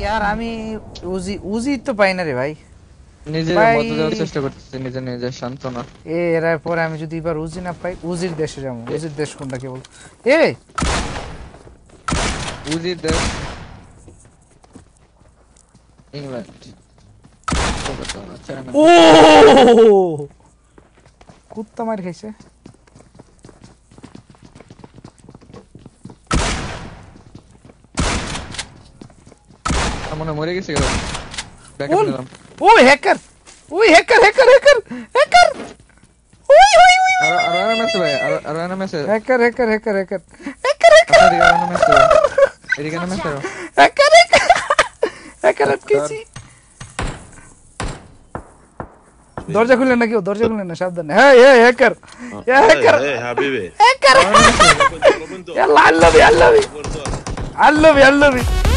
ইয়ার আমি উজি উজি তো পাই না রে ভাই নিজের মতো দেওয়ার চেষ্টা করতেছি নিজে নিজে সান্ত্বনা এ এর পরে আমি যদি এবার উজি না পাই উজির দেশে যাবো উজির দেশ কোনটা কে বল এ উজির দেশ ইংল্যান্ড ও কুত্তা মার খাইছে ಮೊನ್ನೆ ಮೊರೆಗೆ ಸಿಗಲ್ಲ ಬ್ಯಾಕಪ್ ನಮ್ ಓ ಹ್ಯಾಕರ್ ಓ ಹ್ಯಾಕರ್ ಹ್ಯಾಕರ್ ಹ್ಯಾಕರ್ ಹ್ಯಾಕರ್ ಓಯ್ ಓಯ್ ಓಯ್ ಅರಾನ ಮೆಸ್ ಬೈ ಅರಾನ ಮೆಸ್ hacker hacker hacker hacker hacker hacker ಅರಾನ ಮೆಸ್ ಇರಿಗನ ಮೆಸ್ ಹ್ಯಾಕರ್ हॅकर दर्जा खुले ना क्यों दर्जा खुले ना शब्द है ये हैकर ये हैकर हैकर यार लाल यार अल्लवी यार अल्लवी